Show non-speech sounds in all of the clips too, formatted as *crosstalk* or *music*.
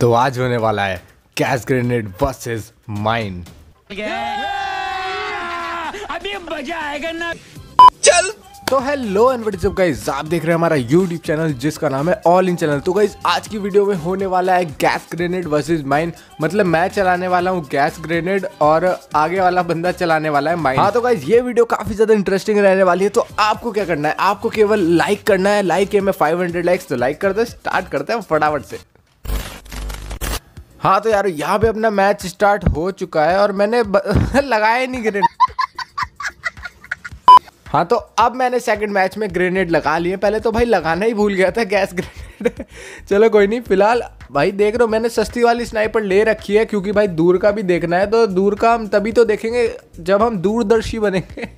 तो आज होने वाला है कैश ग्रेनेड वर्सेस माइन अभी मजा आएगा ना चल तो हेलो एंड व्हाट्स गाइस आप देख रहे हैं हमारा यूट्यूब चैनल जिसका नाम है ऑल इन चैनल तो गाइस आज की वीडियो में होने वाला है गैस ग्रेनेड वर्सेस माइन मतलब मैं चलाने वाला हूँ गैस ग्रेनेड और आगे वाला बंदा चलाने वाला है माइन हाँ तो गाइस ये वीडियो काफी ज्यादा इंटरेस्टिंग रहने वाली है तो आपको क्या करना है आपको केवल लाइक करना है लाइक है मैं फाइव लाइक्स तो लाइक कर दो स्टार्ट करते हैं फटाफट से हाँ तो यार यहाँ पे अपना मैच स्टार्ट हो चुका है और मैंने ब... *laughs* लगाया ही नहीं ग्रेनेड हाँ तो अब मैंने सेकंड मैच में ग्रेनेड लगा लिए पहले तो भाई लगाना ही भूल गया था गैस ग्रेनेड *laughs* चलो कोई नहीं फिलहाल भाई देख रहे हो मैंने सस्ती वाली स्नाइपर ले रखी है क्योंकि भाई दूर का भी देखना है तो दूर का हम तभी तो देखेंगे जब हम दूरदर्शी बनेंगे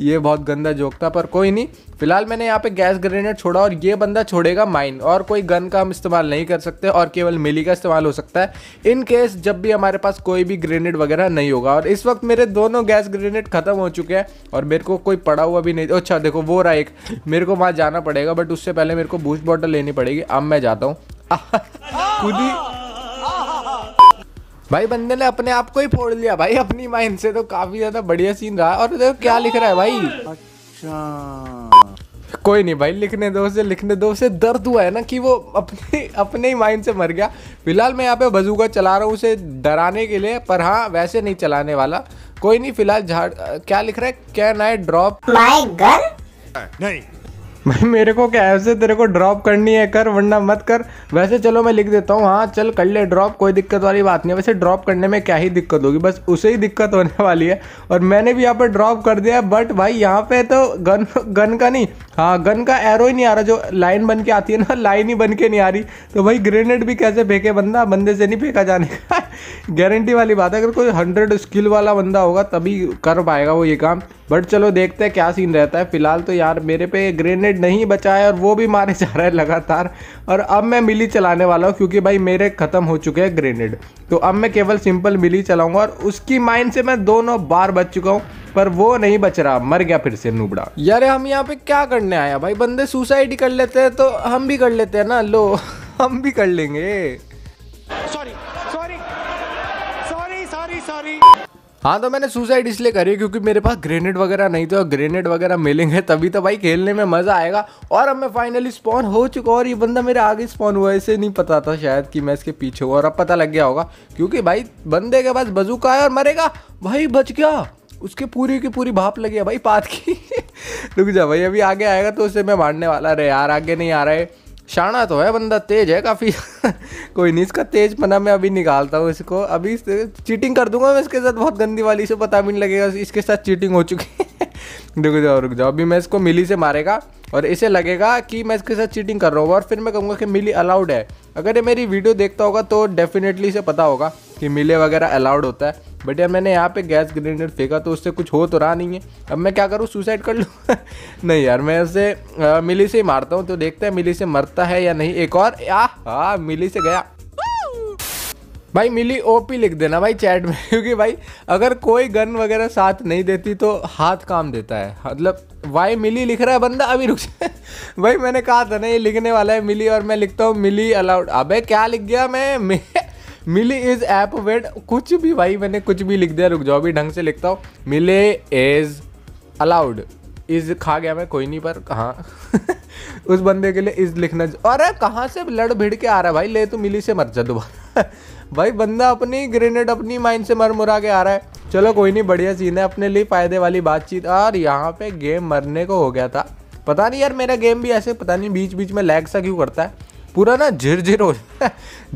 ये बहुत गंदा जोक था पर कोई नहीं फिलहाल मैंने यहाँ पे गैस ग्रेनेड छोड़ा और ये बंदा छोड़ेगा माइन और कोई गन का हम इस्तेमाल नहीं कर सकते और केवल मिली का इस्तेमाल हो सकता है इन केस जब भी हमारे पास कोई भी ग्रेनेड वगैरह नहीं होगा और इस वक्त मेरे दोनों गैस ग्रेनेड खत्म हो चुके हैं और मेरे को कोई पड़ा हुआ भी नहीं अच्छा देखो वो रहा एक मेरे को वहाँ जाना पड़ेगा बट उससे पहले मेरे को बूस्ट बॉटल लेनी पड़ेगी अब मैं जाता हूँ *laughs* खुद ही भाई बंदे ने अपने आप को ही फोड़ लिया भाई अपनी माइंड से तो काफी ज्यादा बढ़िया सीन रहा और देखो क्या लिख रहा है भाई अच्छा कोई नहीं भाई लिखने दो से लिखने दो से दर्द हुआ है ना कि वो अपने अपने ही माइंड से मर गया फिलहाल मैं यहाँ पे बजूका चला रहा हूँ उसे डराने के लिए पर हाँ वैसे नहीं चलाने वाला कोई नहीं फिलहाल झाड़ क्या लिख रहा है can I drop my gun नहीं भाई मेरे को क्या ऐसे तेरे को ड्रॉप करनी है कर वरना मत कर वैसे चलो मैं लिख देता हूँ हाँ चल कर ले ड्रॉप कोई दिक्कत वाली बात नहीं है वैसे ड्रॉप करने में क्या ही दिक्कत होगी बस उसे ही दिक्कत होने *laughs* वाली है और मैंने भी यहाँ पर ड्रॉप कर दिया बट भाई यहाँ पे तो गन गन का नहीं हाँ गन का एरो ही नहीं आ रहा जो लाइन बन के आती है ना लाइन ही बन के नहीं आ रही तो भाई ग्रेनेड भी कैसे फेंके बंदा बंदे से नहीं फेंका जाने का गारंटी वाली बात है अगर कोई हंड्रेड स्किल वाला बंदा होगा तभी कर पाएगा वो ये काम बट चलो देखते हैं क्या सीन रहता है फिलहाल तो यार मेरे पे ग्रेनेड नहीं बचा है और वो भी मारे जा रहा है लगातार और अब मैं मिली चलाने वाला हूँ क्योंकि भाई मेरे ख़त्म हो चुके हैं ग्रेनेड तो अब मैं केवल सिंपल मिली चलाऊंगा और उसकी माइंड से मैं दोनों बार बच चुका हूँ पर वो नहीं बच रहा मर गया फिर से नूबड़ा यार हम यहाँ पे क्या करने आया भाई बंदे सुसाइड कर लेते हैं तो हम भी कर लेते हैं ना लो *laughs* हम भी कर लेंगे सॉरी सॉरी हाँ तो मैंने सुसाइड इसलिए करी क्योंकि मेरे पास ग्रेनेड वगैरह नहीं थे और ग्रेनेड वगैरह मिलेंगे तभी तो भाई खेलने में मज़ा आएगा और अब मैं फाइनली स्पॉन हो चुका और ये बंदा मेरे आगे स्पॉन हुआ ऐसे नहीं पता था शायद कि मैं इसके पीछे हुआ और अब पता लग गया होगा क्योंकि भाई बंदे के पास बजूका है और मरेगा भाई बच गया उसके पूरी की पूरी भाप लगी है भाई पात की *laughs* रुक जा भाई अभी आगे आएगा तो उसे मैं मारने वाला अरे यार आगे नहीं आ रहा है शाना तो है बंदा तेज है काफ़ी *laughs* कोई नहीं इसका तेज पना मैं अभी निकालता हूँ इसको अभी चीटिंग कर दूंगा मैं इसके साथ बहुत गंदी वाली से पता भी नहीं लगेगा इसके साथ चीटिंग हो चुकी है *laughs* रुक जाओ रुक जाओ अभी मैं इसको मिली से मारेगा और इसे लगेगा कि मैं इसके साथ चीटिंग कर रहा हूँ और फिर मैं कहूँगा कि मिली अलाउड है अगर ये मेरी वीडियो देखता होगा तो डेफिनेटली इसे पता होगा मिले वगैरह अलाउड होता है बट यार मैंने यहाँ पे गैस ग्रेनेड फेंका तो उससे कुछ हो तो रहा नहीं है अब मैं क्या करूँ सुसाइड कर लूँ *laughs* नहीं यार मैं उसे मिली से ही मारता हूँ तो देखते हैं मिली से मरता है या नहीं एक और आ हाँ मिली से गया भाई मिली ओपी लिख देना भाई चैट में *laughs* क्योंकि भाई अगर कोई गन वगैरह साथ नहीं देती तो हाथ काम देता है मतलब वाई मिली लिख रहा है बंदा अभी रुक *laughs* भाई मैंने कहा था ना ये लिखने वाला है मिली और मैं लिखता हूँ मिली अलाउड अबे क्या लिख गया मैं मिली इज ऐप वेड कुछ भी भाई मैंने कुछ भी लिख दिया रुक जाओ भी ढंग से लिखता हूँ मिले इज अलाउड इज खा गया मैं कोई नहीं पर कहाँ *laughs* उस बंदे के लिए इज लिखना अरे कहाँ से लड़ भिड़ के आ रहा है भाई ले तो मिली से मर जा दोबारा *laughs* भाई बंदा अपनी ग्रेनेड अपनी माइंड से मर मुरा के आ रहा है चलो कोई नहीं बढ़िया सीन है अपने लिए फ़ायदे वाली बातचीत और यहाँ पे गेम मरने को हो गया था पता नहीं यार मेरा गेम भी ऐसे पता नहीं बीच बीच में लैग सा क्यों करता है पूरा ना झिरझिर हो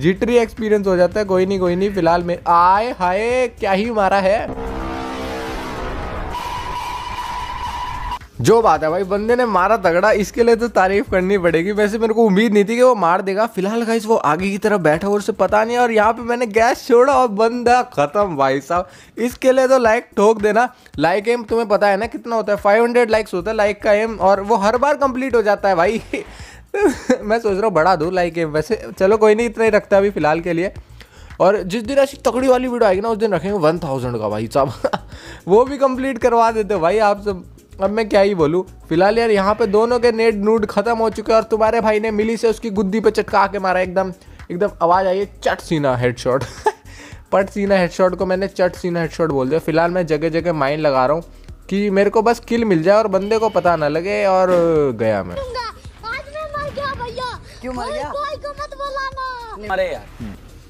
जिटरी एक्सपीरियंस हो जाता है कोई नहीं कोई नहीं फिलहाल में आए हाय क्या ही मारा है जो बात है भाई बंदे ने मारा तगड़ा इसके लिए तो तारीफ करनी पड़ेगी वैसे मेरे को उम्मीद नहीं थी कि वो मार देगा फिलहाल गाइस वो आगे की तरफ बैठा और उसे पता नहीं और यहाँ पे मैंने गैस छोड़ा और बंदा खत्म भाई साहब इसके लिए तो लाइक ठोक देना लाइक एम तुम्हें पता है ना कितना होता है फाइव लाइक्स होता है लाइक का एम और वो हर बार कंप्लीट हो जाता है भाई *laughs* मैं सोच रहा हूँ बढ़ा दूँ लाइक वैसे चलो कोई नहीं इतना ही रखता अभी फिलहाल के लिए और जिस दिन ऐसी तकड़ी वाली वीडियो आएगी ना उस दिन रखेंगे वन थाउजेंड का भाई साहब *laughs* वो भी कंप्लीट करवा देते भाई आप सब अब मैं क्या ही बोलूँ फिलहाल यार यहाँ पे दोनों के नेट नूड खत्म हो चुके हैं और तुम्हारे भाई ने मिली से उसकी गुद्दी पे चटका के मारा एकदम एकदम आवाज़ आई है चट सीना हेडशॉट *laughs* पट सीना हेडशॉट को मैंने चट सीना हेडशॉट बोल दिया फिलहाल मैं जगह जगह माइंड लगा रहा हूँ कि मेरे को बस किल मिल जाए और बंदे को पता ना लगे और गया मैं क्यों मर गया कोई को मत बुलाना अरे यार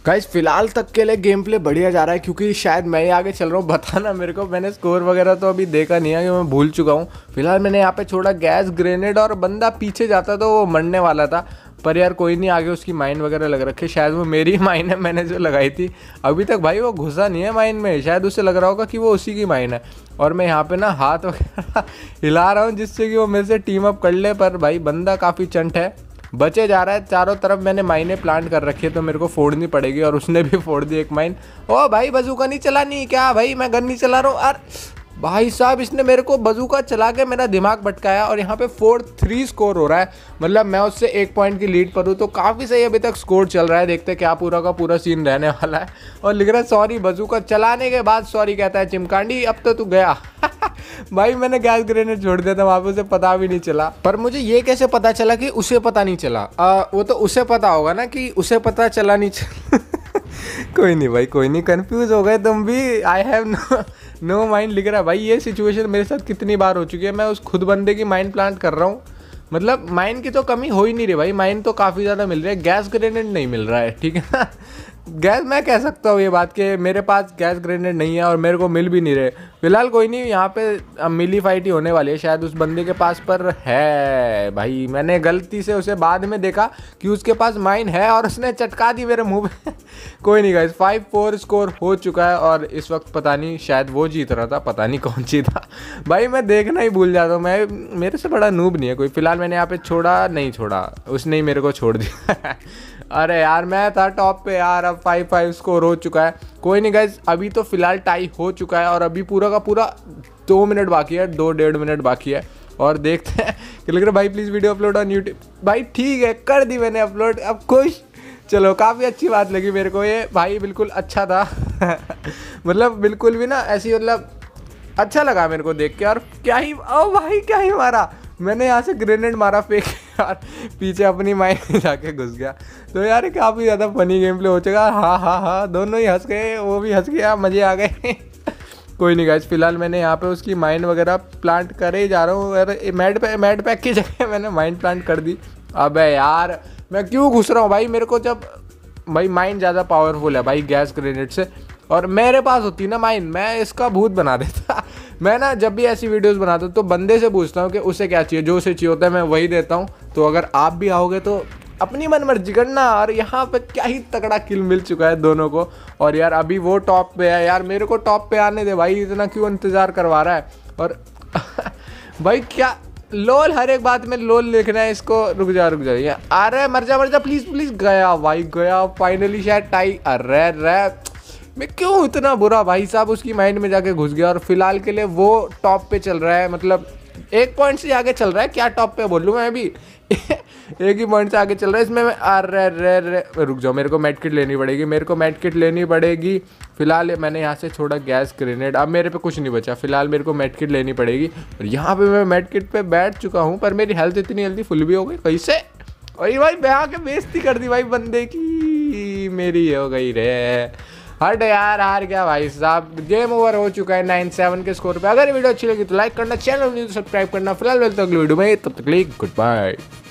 गाइज फिलहाल तक के लिए गेम प्ले बढ़िया जा रहा है क्योंकि शायद मैं ही आगे चल रहा हूँ बताना मेरे को मैंने स्कोर वगैरह तो अभी देखा नहीं है कि मैं भूल चुका हूँ फिलहाल मैंने यहाँ पे छोड़ा गैस ग्रेनेड और बंदा पीछे जाता तो वो मरने वाला था पर यार कोई नहीं आगे उसकी माइंड वगैरह लग रखी शायद वो मेरी माइन *laughs* है मैंने जो लगाई थी अभी तक भाई वो घुसा नहीं है माइन में शायद उसे लग रहा होगा कि वो उसी की माइन है और मैं यहाँ पे ना हाथ *laughs* वगैरह हिला रहा हूँ जिससे कि वो मेरे से टीम अप कर ले पर भाई बंदा काफ़ी चंट है बचे जा रहा है चारों तरफ मैंने माइने प्लांट कर रखी है तो मेरे को फोड़नी पड़ेगी और उसने भी *laughs* फोड़ दी एक माइन ओ भाई बजूका नहीं चलानी क्या भाई मैं गन नहीं चला रहा हूँ अरे भाई साहब इसने मेरे को बजूका चला के मेरा दिमाग भटकाया और यहाँ पे फोर थ्री स्कोर हो रहा है मतलब मैं उससे एक पॉइंट की लीड पर हूँ तो काफ़ी सही अभी तक स्कोर चल रहा है देखते क्या पूरा का पूरा सीन रहने वाला है और लिख रहा है सॉरी बजूका चलाने के बाद सॉरी कहता है चिमकांडी अब तो तू गया *laughs* भाई मैंने गैस ग्रेनेड छोड़ दिया था वहाँ पे उसे पता भी नहीं चला पर मुझे ये कैसे पता चला कि उसे पता नहीं चला आ, वो तो उसे पता होगा ना कि उसे पता चला नहीं चला *laughs* कोई नहीं भाई कोई नहीं कंफ्यूज हो गए तुम भी I have no no mind लिख रहा है भाई ये सिचुएशन मेरे साथ कितनी बार हो चुकी है मैं उस खुद बंदे की माइंड प्लांट कर रहा हूँ मतलब माइंड की तो कमी हो ही नहीं रही भाई माइंड तो काफ़ी ज़्यादा मिल रही है गैस ग्रेनेड नहीं मिल रहा है ठीक है ना गैस मैं कह सकता हूँ ये बात कि मेरे पास गैस ग्रेनेड नहीं है और मेरे को मिल भी नहीं रहे फिलहाल कोई नहीं यहाँ पे मिली फाइट ही होने वाली है शायद उस बंदे के पास पर है भाई मैंने गलती से उसे बाद में देखा कि उसके पास माइन है और उसने चटका दी मेरे मुंह पे *laughs* कोई नहीं गैस फाइव फोर स्कोर हो चुका है और इस वक्त पता नहीं शायद वो जीत रहा था पता नहीं कौन जीता *laughs* भाई मैं देखना ही भूल जाता हूँ मैं मेरे से बड़ा नूब नहीं है कोई फिलहाल मैंने यहाँ पे छोड़ा नहीं छोड़ा उसने ही मेरे को छोड़ दिया *laughs* अरे यार मैं था टॉप पे यार अब फाइव फाइव स्कोर हो चुका है कोई नहीं गाइज अभी तो फिलहाल टाई हो चुका है और अभी पूरा का पूरा दो मिनट बाकी है दो डेढ़ मिनट बाकी है और देखते हैं कि लग रहा भाई please video upload on YouTube भाई ठीक है कर दी मैंने अपलोड अब खुश चलो काफ़ी अच्छी बात लगी मेरे को ये भाई बिल्कुल अच्छा था *laughs* मतलब बिल्कुल भी ना ऐसी मतलब अच्छा लगा मेरे को देख के और क्या ही ओ भाई क्या ही मारा मैंने यहाँ से ग्रेनेड मारा फेंक यार पीछे अपनी माइंड में जाके घुस गया तो यार काफ़ी ज़्यादा फनी गेम प्ले हो चुका हाँ हाँ हाँ दोनों ही हंस गए वो भी हंस गया मज़े आ गए *laughs* कोई नहीं गाइज फिलहाल मैंने यहाँ पे उसकी माइंड वगैरह प्लांट कर ही जा रहा हूँ यार मैड पे मैड पैक की जगह *laughs* मैंने माइंड प्लांट कर दी अबे यार मैं क्यों घुस रहा हूँ भाई मेरे को जब भाई माइंड ज़्यादा पावरफुल है भाई गैस ग्रेनेड से और मेरे पास होती है ना माइंड मैं इसका भूत बना देता *laughs* मैं ना जब भी ऐसी वीडियोस बनाता हूँ तो बंदे से पूछता हूँ कि उसे क्या चाहिए जो उसे चाहिए होता है मैं वही देता हूँ तो अगर आप भी आओगे तो अपनी मन मर्जी करना और यहाँ पे क्या ही तगड़ा किल मिल चुका है दोनों को और यार अभी वो टॉप पे है यार मेरे को टॉप पे आने दे भाई इतना क्यों इंतज़ार करवा रहा है और *laughs* भाई क्या लोल हर एक बात में लोल लिखना है इसको रुक जा रुक जा ये है मर जा मर जा प्लीज़ प्लीज़ गया भाई गया फाइनली शायद टाई अरे रे मैं क्यों इतना बुरा भाई साहब उसकी माइंड में जाके घुस गया और फिलहाल के लिए वो टॉप पे चल रहा है मतलब एक पॉइंट से आगे चल रहा है क्या टॉप पे बोल लूँ मैं अभी *laughs* एक ही पॉइंट से आगे चल रहा है इसमें मैं अरे रे रे रुक जाओ मेरे को मेड किट लेनी पड़ेगी मेरे को मेड किट लेनी पड़ेगी फिलहाल मैंने यहाँ से छोड़ा गैस ग्रेनेड अब मेरे पे कुछ नहीं बचा फिलहाल मेरे को मेड किट लेनी पड़ेगी और यहाँ पे मैं मेड किट पे बैठ चुका हूँ पर मेरी हेल्थ इतनी जल्दी फुल भी हो गई कैसे और ये भाई ब्याह के बेइज्जती कर दी भाई बंदे की मेरी हो गई रे हट यार हार गया भाई साहब गेम ओवर हो चुका है नाइन सेवन के स्कोर पे अगर वीडियो अच्छी लगी तो लाइक करना चैनल सब्सक्राइब करना फिलहाल मिलते अगली वीडियो में तब तक लिए गुड बाय